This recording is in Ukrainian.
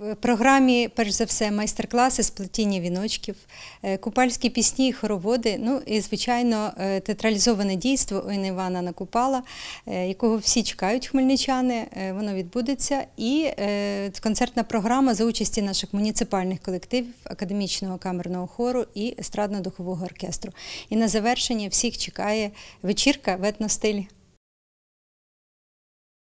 В програмі, перш за все, майстер-класи з плетіння віночків, е, купальські пісні, і хороводи. Ну і, звичайно, е, театралізоване дійство Ойна Івана Накупала, е, якого всі чекають хмельничани. Воно відбудеться. І концертна програма за участі наших муніципальних колективів, академічного камерного хору і естрадно-духового оркестру. І на завершення всіх чекає вечірка в етностилі.